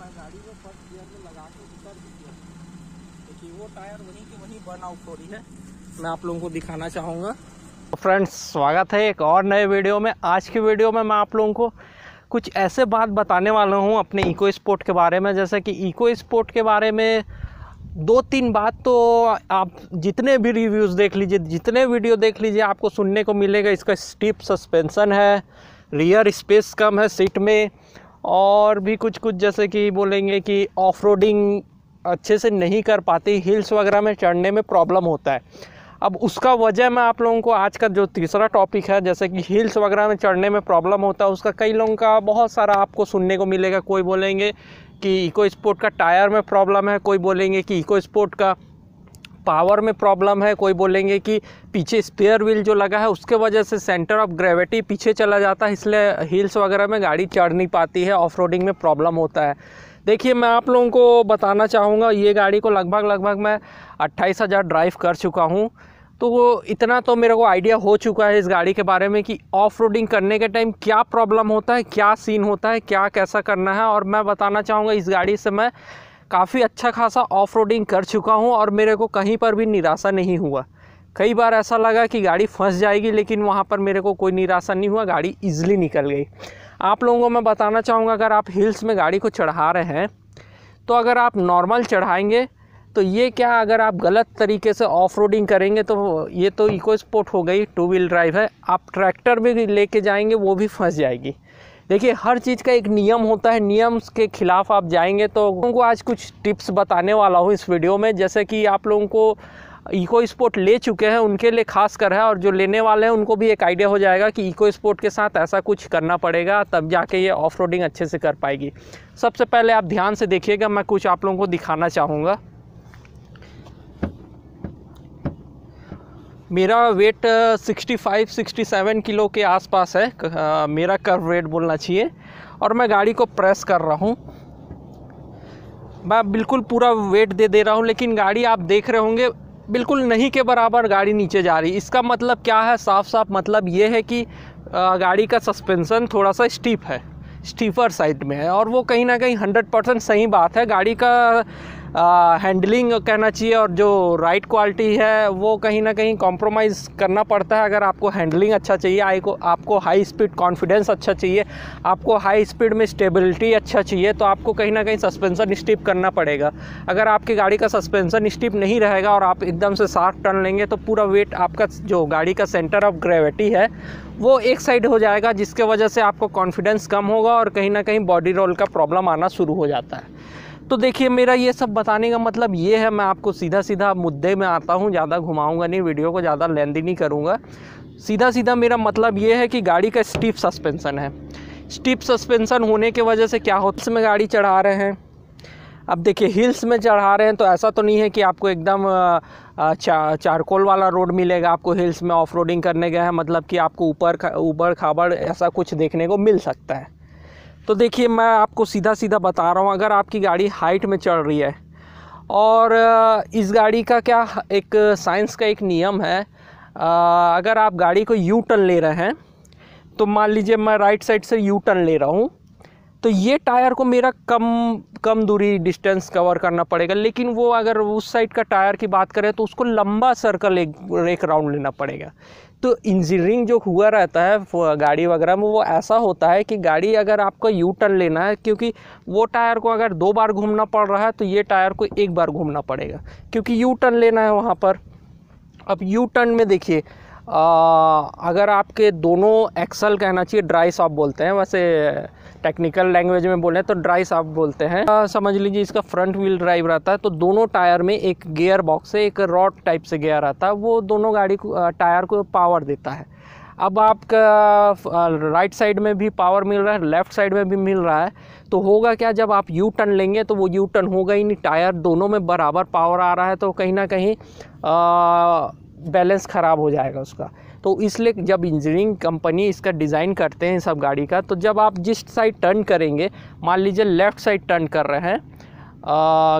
अपना गाड़ी को फर्स्ट गियर में लगा के उतर दीजिए देखिए वो टायर वहीं के वहीं बर्न आउट हो रही है मैं आप लोगों को दिखाना चाहूँगा फ्रेंड्स तो स्वागत है एक और नए वीडियो में आज के वीडियो में मैं आप लोगों को कुछ ऐसे बात बताने वाला हूँ अपने इको स्पोर्ट के बारे में जैसे कि इको स्पोर्ट के बारे में दो तीन बात तो आप जितने भी रिव्यूज़ देख लीजिए जितने वीडियो देख लीजिए आपको सुनने को मिलेगा इसका स्टीप सस्पेंसन है रियर स्पेस कम है सीट में और भी कुछ कुछ जैसे कि बोलेंगे कि ऑफ अच्छे से नहीं कर पाती हिल्स वगैरह में चढ़ने में प्रॉब्लम होता है अब उसका वजह मैं आप लोगों को आज का जो तीसरा टॉपिक है जैसे कि हिल्स वगैरह में चढ़ने में प्रॉब्लम होता है उसका कई लोगों का बहुत सारा आपको सुनने को मिलेगा कोई बोलेंगे कि इको स्पोर्ट का टायर में प्रॉब्लम है कोई बोलेंगे कि इको स्पोर्ट का पावर में प्रॉब्लम है कोई बोलेंगे कि पीछे स्पेयर व्हील जो लगा है उसके वजह से सेंटर ऑफ ग्रेविटी पीछे चला जाता है इसलिए हिल्स वगैरह में गाड़ी चढ़ नहीं पाती है ऑफ में प्रॉब्लम होता है देखिए मैं आप लोगों को बताना चाहूँगा ये गाड़ी को लगभग लगभग मैं अट्ठाईस हज़ार ड्राइव कर चुका हूँ तो वो इतना तो मेरे को आइडिया हो चुका है इस गाड़ी के बारे में कि ऑफ रोडिंग करने के टाइम क्या प्रॉब्लम होता है क्या सीन होता है क्या कैसा करना है और मैं बताना चाहूँगा इस गाड़ी से मैं काफ़ी अच्छा खासा ऑफ रोडिंग कर चुका हूँ और मेरे को कहीं पर भी निराशा नहीं हुआ कई बार ऐसा लगा कि गाड़ी फंस जाएगी लेकिन वहाँ पर मेरे को कोई निराशा नहीं हुआ गाड़ी ईजिली निकल गई आप लोगों को मैं बताना चाहूँगा अगर आप हिल्स में गाड़ी को चढ़ा रहे हैं तो अगर आप नॉर्मल चढ़ाएँगे तो ये क्या अगर आप गलत तरीके से ऑफ रोडिंग करेंगे तो ये तो इको स्पोर्ट हो गई टू व्हील ड्राइव है आप ट्रैक्टर भी लेके जाएंगे वो भी फंस जाएगी देखिए हर चीज़ का एक नियम होता है नियम के खिलाफ आप जाएंगे तो उनको आज कुछ टिप्स बताने वाला हूँ इस वीडियो में जैसे कि आप लोगों को इको स्पोर्ट ले चुके हैं उनके लिए खास कर है और जो लेने वाले हैं उनको भी एक आइडिया हो जाएगा कि इको स्पोर्ट के साथ ऐसा कुछ करना पड़ेगा तब जाके ये ऑफ अच्छे से कर पाएगी सबसे पहले आप ध्यान से देखिएगा मैं कुछ आप लोगों को दिखाना चाहूँगा मेरा वेट 65 67 किलो के आसपास है आ, uh, मेरा कर्व वेट बोलना चाहिए और मैं गाड़ी को प्रेस कर रहा हूँ मैं बिल्कुल पूरा वेट दे दे रहा हूँ लेकिन गाड़ी आप देख रहे होंगे बिल्कुल नहीं के बराबर गाड़ी नीचे जा रही इसका मतलब क्या है साफ साफ मतलब ये है कि uh, गाड़ी का सस्पेंसन थोड़ा सा स्टीप है स्टीफर साइड में है और वो कहीं ना कहीं 100 परसेंट सही बात है गाड़ी का हैंडलिंग कहना चाहिए और जो राइट क्वालिटी है वो कहीं ना कहीं कॉम्प्रोमाइज़ करना पड़ता है अगर आपको हैंडलिंग अच्छा चाहिए आई को आपको हाई स्पीड कॉन्फिडेंस अच्छा चाहिए आपको हाई स्पीड में स्टेबिलिटी अच्छा चाहिए तो आपको कहीं ना कहीं सस्पेंसन स्टिप करना पड़ेगा अगर आपकी गाड़ी का सस्पेंसन स्टिप नहीं रहेगा और आप एकदम से साफ टर्न लेंगे तो पूरा वेट आपका जो गाड़ी का सेंटर ऑफ ग्रेविटी है वो एक साइड हो जाएगा जिसके वजह से आपको कॉन्फिडेंस कम होगा और कहीं ना कहीं बॉडी रोल का प्रॉब्लम आना शुरू हो जाता है तो देखिए मेरा ये सब बताने का मतलब ये है मैं आपको सीधा सीधा मुद्दे में आता हूँ ज़्यादा घुमाऊँगा नहीं वीडियो को ज़्यादा लेंदी नहीं करूँगा सीधा सीधा मेरा मतलब ये है कि गाड़ी का स्टीप सस्पेंसन है स्टीप सस्पेंसन होने की वजह से क्या होता में गाड़ी चढ़ा रहे हैं अब देखिए हिल्स में चढ़ा रहे हैं तो ऐसा तो नहीं है कि आपको एकदम चा, चारकोल वाला रोड मिलेगा आपको हिल्स में ऑफ रोडिंग करने गए हैं मतलब कि आपको ऊपर ऊबर खाबड़ ऐसा कुछ देखने को मिल सकता है तो देखिए मैं आपको सीधा सीधा बता रहा हूँ अगर आपकी गाड़ी हाइट में चढ़ रही है और इस गाड़ी का क्या एक साइंस का एक नियम है अगर आप गाड़ी को यू टर्न ले रहे हैं तो मान लीजिए मैं राइट साइड से यू टर्न ले रहा हूँ तो ये टायर को मेरा कम कम दूरी डिस्टेंस कवर करना पड़ेगा लेकिन वो अगर उस साइड का टायर की बात करें तो उसको लंबा सर्कल एक एक राउंड लेना पड़ेगा तो इंजीनियरिंग जो हुआ रहता है गाड़ी वगैरह में वो ऐसा होता है कि गाड़ी अगर आपका यू टर्न लेना है क्योंकि वो टायर को अगर दो बार घूमना पड़ रहा है तो ये टायर को एक बार घूमना पड़ेगा क्योंकि यू टर्न लेना है वहाँ पर अब यू टर्न में देखिए अगर आपके दोनों एक्सल कहना चाहिए ड्राई सॉप बोलते हैं वैसे टेक्निकल लैंग्वेज में बोले तो ड्राई सॉप बोलते हैं समझ लीजिए इसका फ्रंट व्हील ड्राइव रहता है तो दोनों टायर में एक गियर बॉक्स है एक रॉड टाइप से गियर आता है वो दोनों गाड़ी को टायर को पावर देता है अब आपका राइट साइड में भी पावर मिल रहा है लेफ़्ट साइड में भी मिल रहा है तो होगा क्या जब आप यू टर्न लेंगे तो वो यू टर्न होगा ही नहीं टायर दोनों में बराबर पावर आ रहा है तो कहीं ना कहीं बैलेंस ख़राब हो जाएगा उसका तो इसलिए जब इंजीनियरिंग कंपनी इसका डिज़ाइन करते हैं सब गाड़ी का तो जब आप जिस साइड टर्न करेंगे मान लीजिए लेफ़्ट साइड टर्न कर रहे हैं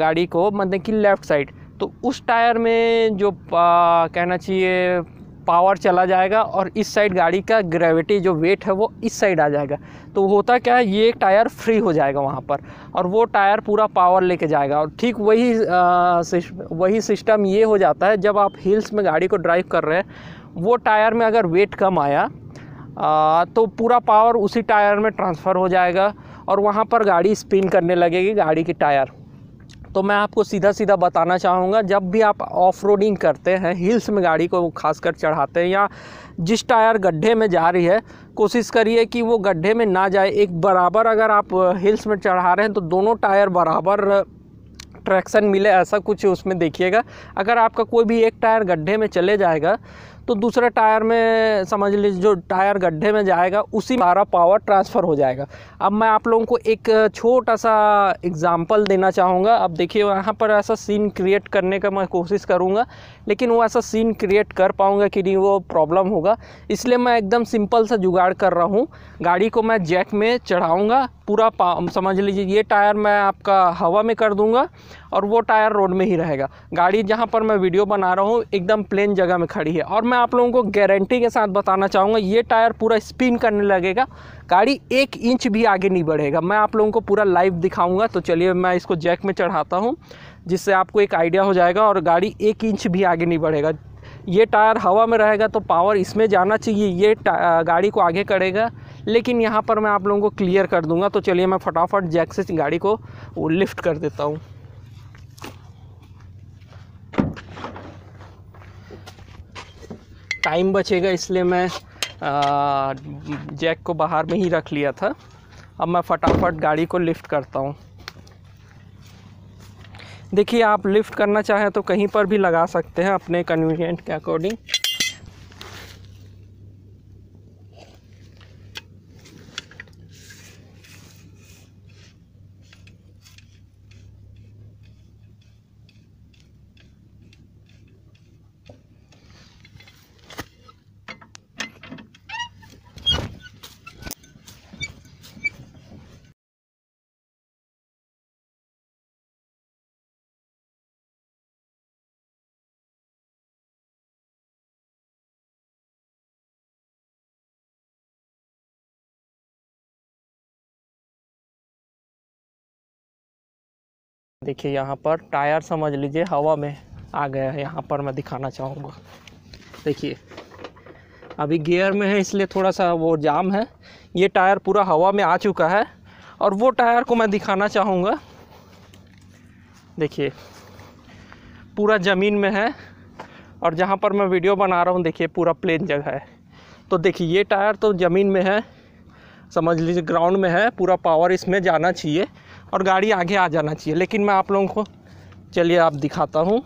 गाड़ी को मतलब कि लेफ़्ट साइड तो उस टायर में जो आ, कहना चाहिए पावर चला जाएगा और इस साइड गाड़ी का ग्रेविटी जो वेट है वो इस साइड आ जाएगा तो होता क्या है ये एक टायर फ्री हो जाएगा वहाँ पर और वो टायर पूरा पावर लेके जाएगा और ठीक वही आ, वही सिस्टम ये हो जाता है जब आप हिल्स में गाड़ी को ड्राइव कर रहे हैं वो टायर में अगर वेट कम आया आ, तो पूरा पावर उसी टायर में ट्रांसफ़र हो जाएगा और वहाँ पर गाड़ी स्पिन करने लगेगी गाड़ी के टायर तो मैं आपको सीधा सीधा बताना चाहूँगा जब भी आप ऑफ रोडिंग करते हैं हिल्स में गाड़ी को खासकर चढ़ाते हैं या जिस टायर गड्ढे में जा रही है कोशिश करिए कि वो गड्ढे में ना जाए एक बराबर अगर आप हिल्स में चढ़ा रहे हैं तो दोनों टायर बराबर ट्रैक्शन मिले ऐसा कुछ उसमें देखिएगा अगर आपका कोई भी एक टायर गड्ढे में चले जाएगा तो दूसरे टायर में समझ लीजिए जो टायर गड्ढे में जाएगा उसी सारा पावर ट्रांसफ़र हो जाएगा अब मैं आप लोगों को एक छोटा सा एग्ज़ाम्पल देना चाहूँगा अब देखिए यहाँ पर ऐसा सीन क्रिएट करने का मैं कोशिश करूँगा लेकिन वो ऐसा सीन क्रिएट कर पाऊँगा कि नहीं वो प्रॉब्लम होगा इसलिए मैं एकदम सिंपल सा जुगाड़ कर रहा हूँ गाड़ी को मैं जैक में चढ़ाऊँगा पूरा समझ लीजिए ये टायर मैं आपका हवा में कर दूंगा और वो टायर रोड में ही रहेगा गाड़ी जहाँ पर मैं वीडियो बना रहा हूँ एकदम प्लेन जगह में खड़ी है और मैं आप लोगों को गारंटी के साथ बताना चाहूँगा ये टायर पूरा स्पिन करने लगेगा गाड़ी एक इंच भी आगे नहीं बढ़ेगा मैं आप लोगों को पूरा लाइव दिखाऊँगा तो चलिए मैं इसको जैक में चढ़ाता हूँ जिससे आपको एक आइडिया हो जाएगा और गाड़ी एक इंच भी आगे नहीं बढ़ेगा ये टायर हवा में रहेगा तो पावर इसमें जाना चाहिए ये गाड़ी को आगे करेगा लेकिन यहाँ पर मैं आप लोगों को क्लियर कर दूँगा तो चलिए मैं फटाफट जैक से गाड़ी को लिफ्ट कर देता हूँ टाइम बचेगा इसलिए मैं आ, जैक को बाहर में ही रख लिया था अब मैं फटाफट गाड़ी को लिफ्ट करता हूँ देखिए आप लिफ्ट करना चाहें तो कहीं पर भी लगा सकते हैं अपने कन्वीनियंट के अकॉर्डिंग देखिए यहाँ पर टायर समझ लीजिए हवा में आ गया है यहाँ पर मैं दिखाना चाहूँगा देखिए अभी गियर में है इसलिए थोड़ा सा वो जाम है ये टायर पूरा हवा में आ चुका है और वो टायर को मैं दिखाना चाहूँगा देखिए पूरा ज़मीन में है और जहाँ पर मैं वीडियो बना रहा हूँ देखिए पूरा प्लेन जगह है तो देखिए ये टायर तो ज़मीन में है समझ लीजिए ग्राउंड में है पूरा पावर इसमें जाना चाहिए और गाड़ी आगे आ जाना चाहिए लेकिन मैं आप लोगों को चलिए आप दिखाता हूँ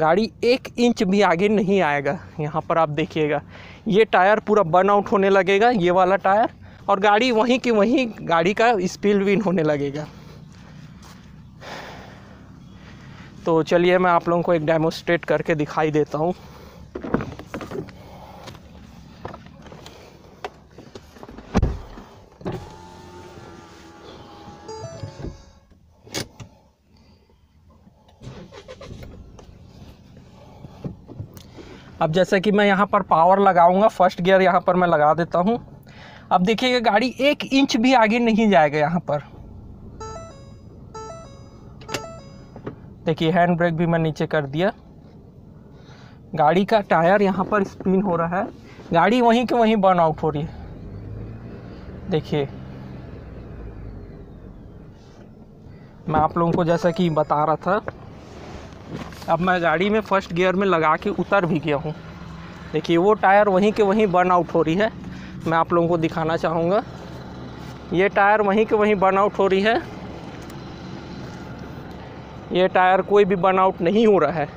गाड़ी एक इंच भी आगे नहीं आएगा यहाँ पर आप देखिएगा ये टायर पूरा बर्न आउट होने लगेगा ये वाला टायर और गाड़ी वहीं की वहीं गाड़ी का स्पीड विन होने लगेगा तो चलिए मैं आप लोगों को एक डेमोस्ट्रेट करके दिखाई देता हूँ अब जैसे कि मैं यहाँ पर पावर लगाऊंगा फर्स्ट गियर यहाँ पर मैं लगा देता हूँ अब देखिएगा गाड़ी एक इंच भी आगे नहीं जाएगा यहाँ पर देखिए हैंड ब्रेक भी मैं नीचे कर दिया गाड़ी का टायर यहाँ पर स्पिन हो रहा है गाड़ी वहीं के वहीं बर्न आउट हो रही है देखिए मैं आप लोगों को जैसा कि बता रहा था अब मैं गाड़ी में फर्स्ट गियर में लगा के उतर भी गया हूँ देखिए वो टायर वहीं के वहीं बर्न आउट हो रही है मैं आप लोगों को दिखाना चाहूँगा ये टायर वहीं के वहीं बर्न आउट हो रही है ये टायर कोई भी बर्न आउट नहीं हो रहा है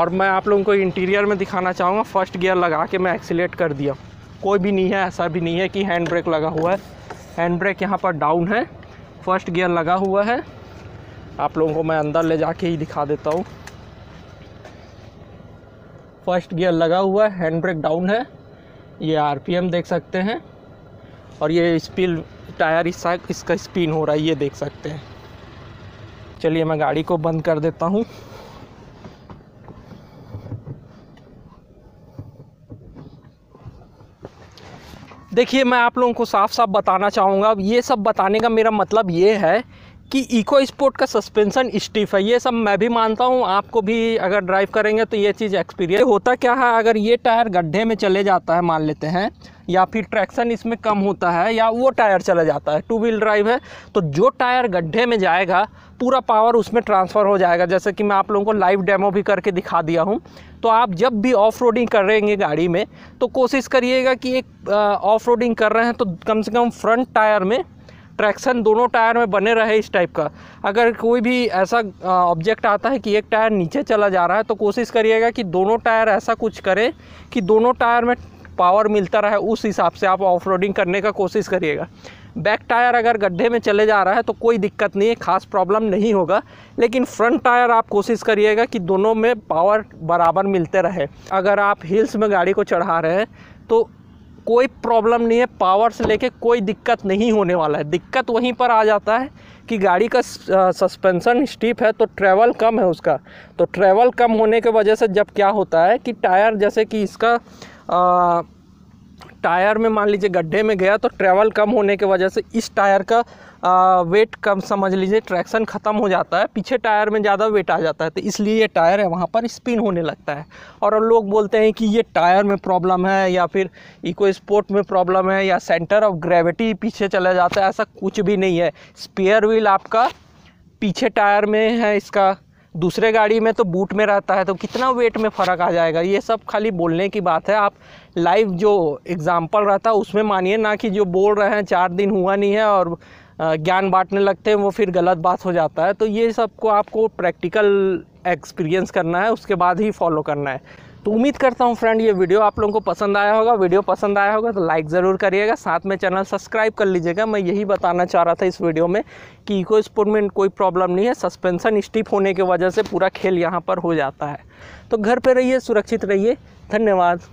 और मैं आप लोगों को इंटीरियर में दिखाना चाहूँगा फर्स्ट गियर लगा के मैं एक्सीट कर दिया कोई भी नहीं है ऐसा भी नहीं है कि हैंड ब्रेक लगा हुआ है हैंड ब्रेक यहाँ पर डाउन है फर्स्ट गियर लगा हुआ है आप लोगों को मैं अंदर ले जाके ही दिखा देता हूँ फर्स्ट गियर लगा हुआ है हैंड ब्रेक डाउन है ये आरपीएम देख सकते हैं और ये स्पिल टायर इस इसका स्पिन हो रहा है ये देख सकते हैं चलिए मैं गाड़ी को बंद कर देता हूँ देखिए मैं आप लोगों को साफ साफ बताना चाहूँगा ये सब बताने का मेरा मतलब ये है कि इको स्पोर्ट का सस्पेंशन स्टिफ है ये सब मैं भी मानता हूँ आपको भी अगर ड्राइव करेंगे तो ये चीज़ एक्सपीरियंस होता क्या है अगर ये टायर गड्ढे में चले जाता है मान लेते हैं या फिर ट्रैक्शन इसमें कम होता है या वो टायर चला जाता है टू व्हील ड्राइव है तो जो टायर गड्ढे में जाएगा पूरा पावर उसमें ट्रांसफ़र हो जाएगा जैसे कि मैं आप लोगों को लाइव डेमो भी करके दिखा दिया हूँ तो आप जब भी ऑफ रोडिंग करेंगे गाड़ी में तो कोशिश करिएगा कि एक ऑफ रोडिंग कर रहे हैं तो कम से कम फ्रंट टायर में ट्रैक्शन दोनों टायर में बने रहे इस टाइप का अगर कोई भी ऐसा ऑब्जेक्ट आता है कि एक टायर नीचे चला जा रहा है तो कोशिश करिएगा कि दोनों टायर ऐसा कुछ करें कि दोनों टायर में पावर मिलता रहे उस हिसाब से आप ऑफ करने का कोशिश करिएगा बैक टायर अगर गड्ढे में चले जा रहा है तो कोई दिक्कत नहीं है खास प्रॉब्लम नहीं होगा लेकिन फ्रंट टायर आप कोशिश करिएगा कि दोनों में पावर बराबर मिलते रहे अगर आप हिल्स में गाड़ी को चढ़ा रहे हैं तो कोई प्रॉब्लम नहीं है पावर से लेके कोई दिक्कत नहीं होने वाला है दिक्कत वहीं पर आ जाता है कि गाड़ी का सस्पेंसन स्टीप है तो ट्रैवल कम है उसका तो ट्रैवल कम होने के वजह से जब क्या होता है कि टायर जैसे कि इसका आ, टायर में मान लीजिए गड्ढे में गया तो ट्रैवल कम होने की वजह से इस टायर का आ, वेट कम समझ लीजिए ट्रैक्शन ख़त्म हो जाता है पीछे टायर में ज़्यादा वेट आ जाता है तो इसलिए ये टायर है वहाँ पर स्पिन होने लगता है और लोग बोलते हैं कि ये टायर में प्रॉब्लम है या फिर इको स्पोर्ट में प्रॉब्लम है या सेंटर ऑफ ग्रेविटी पीछे चला जाता है ऐसा कुछ भी नहीं है स्पेयर व्हील आपका पीछे टायर में है इसका दूसरे गाड़ी में तो बूट में रहता है तो कितना वेट में फ़र्क आ जाएगा ये सब खाली बोलने की बात है आप लाइव जो एग्ज़ाम्पल रहता है उसमें मानिए ना कि जो बोल रहे हैं चार दिन हुआ नहीं है और ज्ञान बांटने लगते हैं वो फिर गलत बात हो जाता है तो ये सबको आपको प्रैक्टिकल एक्सपीरियंस करना है उसके बाद ही फॉलो करना है तो उम्मीद करता हूँ फ्रेंड ये वीडियो आप लोगों को पसंद आया होगा वीडियो पसंद आया होगा तो लाइक ज़रूर करिएगा साथ में चैनल सब्सक्राइब कर लीजिएगा मैं यही बताना चाह रहा था इस वीडियो में कि इको स्पोर्ट में कोई प्रॉब्लम नहीं है सस्पेंसन स्टिप होने की वजह से पूरा खेल यहाँ पर हो जाता है तो घर पर रहिए सुरक्षित रहिए धन्यवाद